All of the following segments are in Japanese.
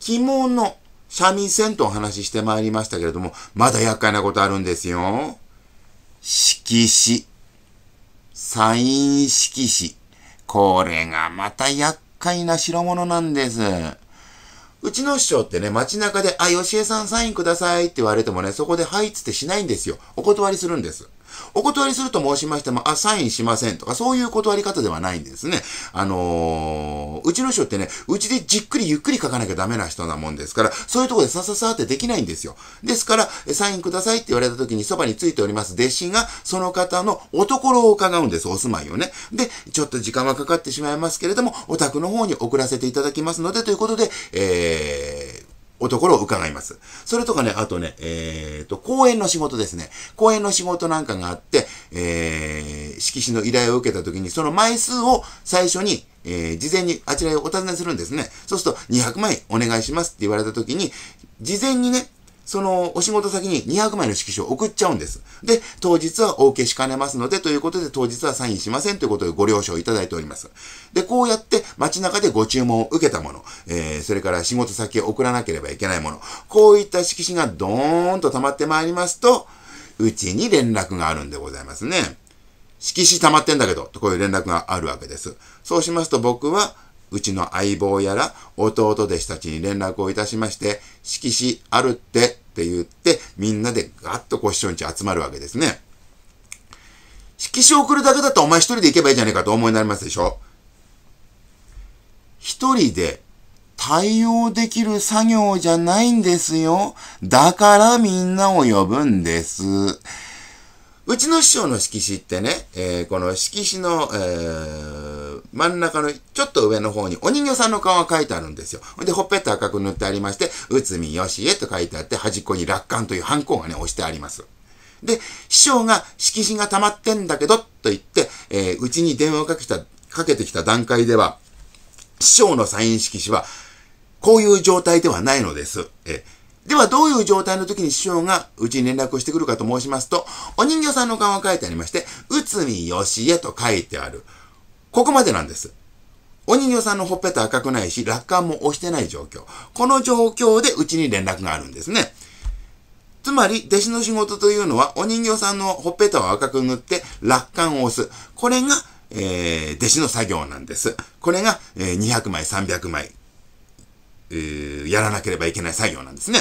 着物、三味線とお話ししてまいりましたけれども、まだ厄介なことあるんですよ。色紙、サイン色紙。これがまた厄介な代物なんです。うちの師匠ってね、街中で、あ、吉江さんサインくださいって言われてもね、そこではいっつってしないんですよ。お断りするんです。お断りすると申しましても、あ、サインしませんとか、そういう断り方ではないんですね。あのー、うちの人ってね、うちでじっくりゆっくり書かなきゃダメな人なもんですから、そういうとこでさささってできないんですよ。ですから、サインくださいって言われた時にそばについております弟子が、その方のおところを伺うんです、お住まいをね。で、ちょっと時間はかかってしまいますけれども、お宅の方に送らせていただきますので、ということで、えー、おところを伺います。それとかね、あとね、えっ、ー、と、公演の仕事ですね。講演の仕事なんかがあって、えー、色紙の依頼を受けた時に、その枚数を最初に、えー、事前にあちらへお尋ねするんですね。そうすると、200枚お願いしますって言われた時に、事前にね、そのお仕事先に200枚の色紙を送っちゃうんです。で、当日はお受けしかねますので、ということで当日はサインしませんということでご了承いただいております。で、こうやって街中でご注文を受けたもの、えー、それから仕事先を送らなければいけないもの、こういった色紙がドーンと溜まってまいりますと、うちに連絡があるんでございますね。色紙溜まってんだけど、とこういう連絡があるわけです。そうしますと僕は、うちの相棒やら弟弟子たちに連絡をいたしまして、色紙あるってって言って、みんなでガッとこう師匠に集まるわけですね。色紙を送るだけだったらお前一人で行けばいいじゃねえかと思いになりますでしょ一人で対応できる作業じゃないんですよ。だからみんなを呼ぶんです。うちの師匠の色紙ってね、えー、この色紙の、えー真ん中のちょっと上の方にお人形さんの顔が書いてあるんですよ。で、ほっぺた赤く塗ってありまして、内海しえと書いてあって、端っこに楽観というハンコがね、押してあります。で、師匠が色紙が溜まってんだけど、と言って、えう、ちに電話をかけた、かけてきた段階では、師匠のサイン色紙は、こういう状態ではないのです。えでは、どういう状態の時に師匠がうちに連絡をしてくるかと申しますと、お人形さんの顔が書いてありまして、内海しえと書いてある。ここまでなんです。お人形さんのほっぺた赤くないし、楽観も押してない状況。この状況でうちに連絡があるんですね。つまり、弟子の仕事というのは、お人形さんのほっぺたを赤く塗って、楽観を押す。これが、えー、弟子の作業なんです。これが、えー、200枚、300枚、えー、やらなければいけない作業なんですね。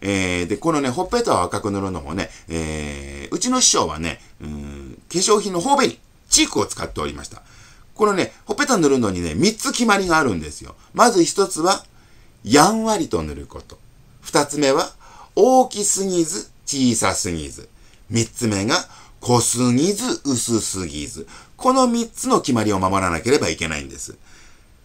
えー、で、このね、ほっぺたを赤く塗るのもね、えー、うちの師匠はね、うん、化粧品の頬紅。チークを使っておりました。このね、ほっぺた塗るのにね、3つ決まりがあるんですよ。まず1つは、やんわりと塗ること。2つ目は、大きすぎず、小さすぎず。3つ目が、濃すぎず、薄すぎず。この3つの決まりを守らなければいけないんです。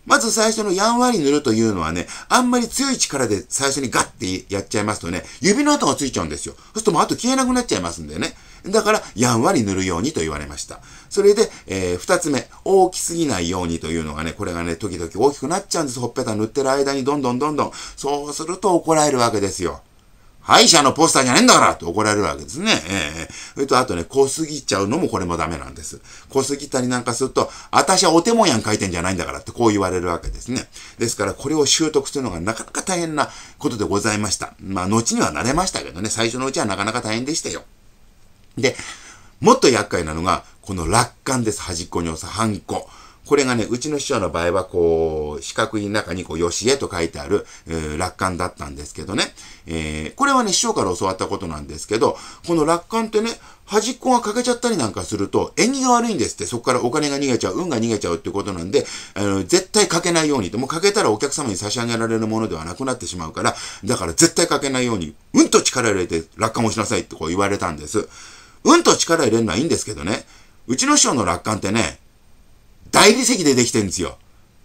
まず最初のやんわり塗るというのはね、あんまり強い力で最初にガッてやっちゃいますとね、指の跡がついちゃうんですよ。そうするともう後消えなくなっちゃいますんでね。だから、やんわり塗るようにと言われました。それで、えー、二つ目、大きすぎないようにというのがね、これがね、時々大きくなっちゃうんです。ほっぺた塗ってる間にどんどんどんどん。そうすると怒られるわけですよ。歯医者のポスターじゃねえんだからって怒られるわけですね。ええそれと、あとね、濃すぎちゃうのもこれもダメなんです。濃すぎたりなんかすると、私はお手もやん書いてんじゃないんだからってこう言われるわけですね。ですから、これを習得するのがなかなか大変なことでございました。まあ、後には慣れましたけどね、最初のうちはなかなか大変でしたよ。で、もっと厄介なのが、この楽観です。端っこに押すハンコ。これがね、うちの師匠の場合は、こう、四角い中に、こう、よしえと書いてある、えー、楽観だったんですけどね。えー、これはね、師匠から教わったことなんですけど、この楽観ってね、端っこが欠けちゃったりなんかすると、縁起が悪いんですって、そこからお金が逃げちゃう、運が逃げちゃうってことなんで、あの、絶対欠けないようにでもう欠けたらお客様に差し上げられるものではなくなってしまうから、だから絶対欠けないように、うんと力入れて楽観をしなさいってこう言われたんです。うんと力入れるのはいいんですけどね、うちの師匠の楽観ってね、大理石でできてるんですよ。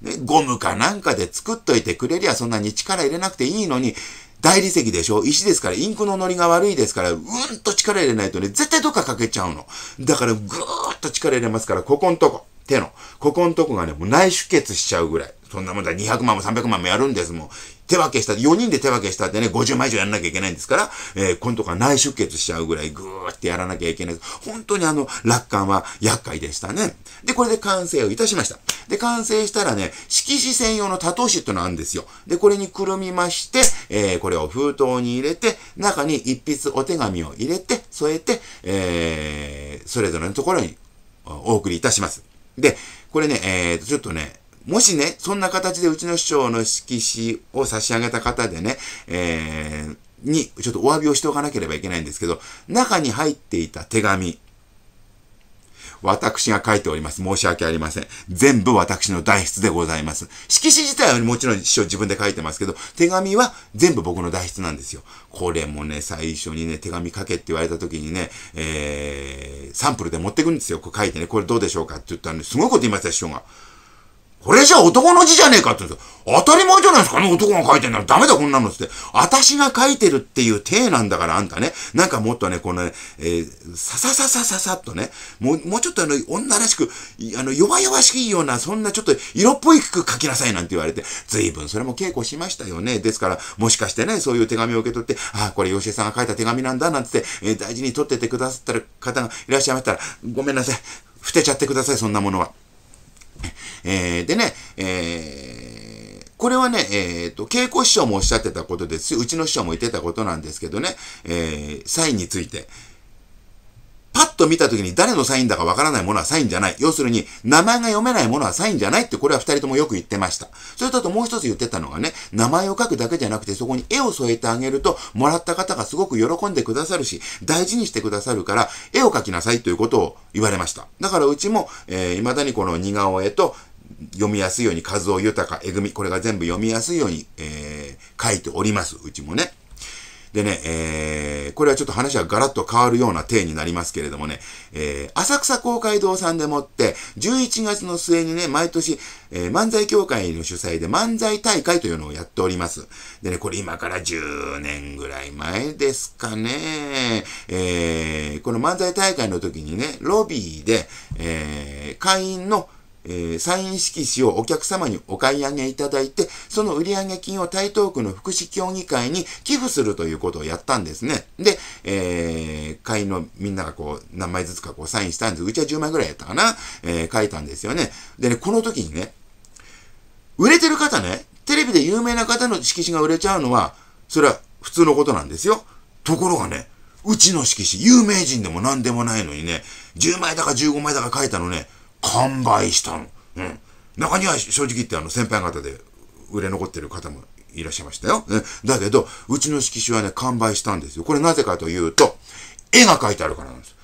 ね、ゴムかなんかで作っといてくれりゃそんなに力入れなくていいのに、大理石でしょ石ですから、インクのノリが悪いですから、うんと力入れないとね、絶対どっか欠けちゃうの。だから、ぐーっと力入れますから、ここんとこ、手の、ここんとこがね、もう内出血しちゃうぐらい。そんなもんだ、200万も300万もやるんですもん。手分けした、4人で手分けしたってね、50枚以上やんなきゃいけないんですから、えー、今度から内出血しちゃうぐらいぐーってやらなきゃいけない。本当にあの、楽観は厄介でしたね。で、これで完成をいたしました。で、完成したらね、色紙専用の多頭紙ってのあるんですよ。で、これにくるみまして、えー、これを封筒に入れて、中に一筆お手紙を入れて、添えて、えー、それぞれのところにお送りいたします。で、これね、えー、と、ちょっとね、もしね、そんな形でうちの師匠の色紙を差し上げた方でね、えー、に、ちょっとお詫びをしておかなければいけないんですけど、中に入っていた手紙、私が書いております。申し訳ありません。全部私の代筆でございます。色紙自体はもちろん師匠自分で書いてますけど、手紙は全部僕の代筆なんですよ。これもね、最初にね、手紙書けって言われた時にね、えー、サンプルで持ってくんですよ。こう書いてね、これどうでしょうかって言ったら、ね、すごいこと言いました、師匠が。これじゃ男の字じゃねえかって言当たり前じゃないですかね、男が書いてんならダメだこんなのって。私が書いてるっていう体なんだからあんたね。なんかもっとね、このね、えー、ささささささっとね、もう、もうちょっとあの、女らしく、あの、弱々しいような、そんなちょっと色っぽい服書きなさいなんて言われて、随分それも稽古しましたよね。ですから、もしかしてね、そういう手紙を受け取って、ああ、これ吉江さんが書いた手紙なんだなんて、えー、大事に取っててくださった方がいらっしゃいましたら、ごめんなさい。捨てちゃってください、そんなものは。えー、でね、えー、これはね、えっ、ー、と、稽古師匠もおっしゃってたことですうちの師匠も言ってたことなんですけどね、えー、サインについて。パッと見た時に誰のサインだかわからないものはサインじゃない。要するに、名前が読めないものはサインじゃないってこれは二人ともよく言ってました。それとあともう一つ言ってたのがね、名前を書くだけじゃなくてそこに絵を添えてあげると、もらった方がすごく喜んでくださるし、大事にしてくださるから、絵を描きなさいということを言われました。だからうちも、えー、未だにこの似顔絵と、読みやすいように、数を豊か、えぐみ、これが全部読みやすいように、えー、書いております。うちもね。でね、えー、これはちょっと話はガラッと変わるような体になりますけれどもね、えー、浅草公会堂さんでもって、11月の末にね、毎年、えー、漫才協会の主催で漫才大会というのをやっております。でね、これ今から10年ぐらい前ですかね、えー、この漫才大会の時にね、ロビーで、えー、会員のえー、サイン色紙をお客様にお買い上げいただいて、その売上金を台東区の福祉協議会に寄付するということをやったんですね。で、えー、会員のみんながこう、何枚ずつかこうサインしたんです。うちは10枚ぐらいやったかなえー、書いたんですよね。でね、この時にね、売れてる方ね、テレビで有名な方の色紙が売れちゃうのは、それは普通のことなんですよ。ところがね、うちの色紙、有名人でも何でもないのにね、10枚だか15枚だか書いたのね、完売したの。うん。中には正直言ってあの先輩方で売れ残ってる方もいらっしゃいましたよ。ね、だけど、うちの色紙はね、完売したんですよ。これなぜかというと、絵が描いてあるからなんです。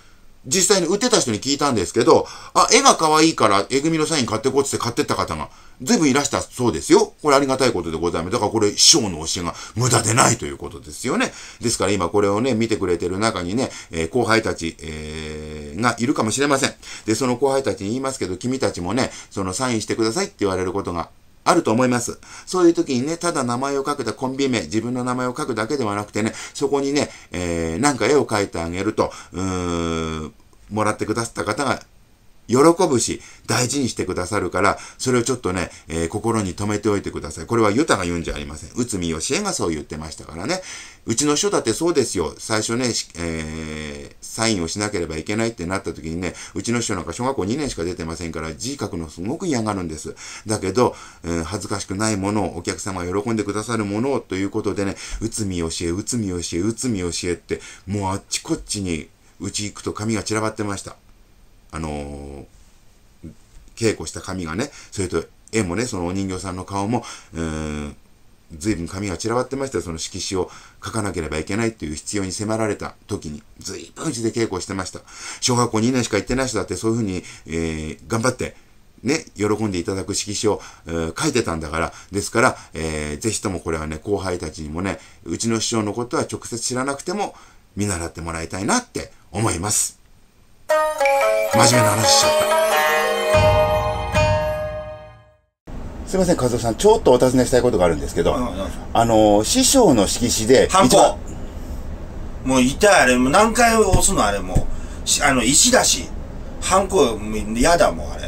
実際に売ってた人に聞いたんですけど、あ、絵が可愛いからえぐみのサイン買ってこうって買ってった方が、随分いらしたそうですよ。これありがたいことでございます。だからこれ、師匠の教えが無駄でないということですよね。ですから今これをね、見てくれてる中にね、えー、後輩たち、えー、がいるかもしれません。で、その後輩たちに言いますけど、君たちもね、そのサインしてくださいって言われることがあると思います。そういう時にね、ただ名前を書くだ、コンビ名、自分の名前を書くだけではなくてね、そこにね、えー、なんか絵を描いてあげると、うーん、もらってくださった方が喜ぶし、大事にしてくださるから、それをちょっとね、えー、心に留めておいてください。これはユタが言うんじゃありません。内海義江がそう言ってましたからね。うちの書だってそうですよ。最初ね、えー、サインをしなければいけないってなった時にね、うちの師匠なんか小学校2年しか出てませんから、字書くのすごく嫌がるんです。だけど、えー、恥ずかしくないものを、お客様が喜んでくださるものをということでね、内海義江、内海義江、内海義江って、もうあっちこっちに、うち行くと髪が散らばってました。あのー、稽古した髪がね、それと絵もね、そのお人形さんの顔も、ん、随分髪が散らばってましたその色紙を書かなければいけないっていう必要に迫られた時に、随分うちで稽古してました。小学校2年しか行ってない人だってそういうふうに、えー、頑張って、ね、喜んでいただく色紙を、えー、書いてたんだから、ですから、えー、ぜひともこれはね、後輩たちにもね、うちの師匠のことは直接知らなくても、見習ってもらいたいなって思います。真面目な話しちゃったすみません和夫さんちょっとお尋ねしたいことがあるんですけど、あの師匠の色紙でハンコもう痛いあれもう何回押すのあれもうあの石だしハンコ嫌だもう、あれ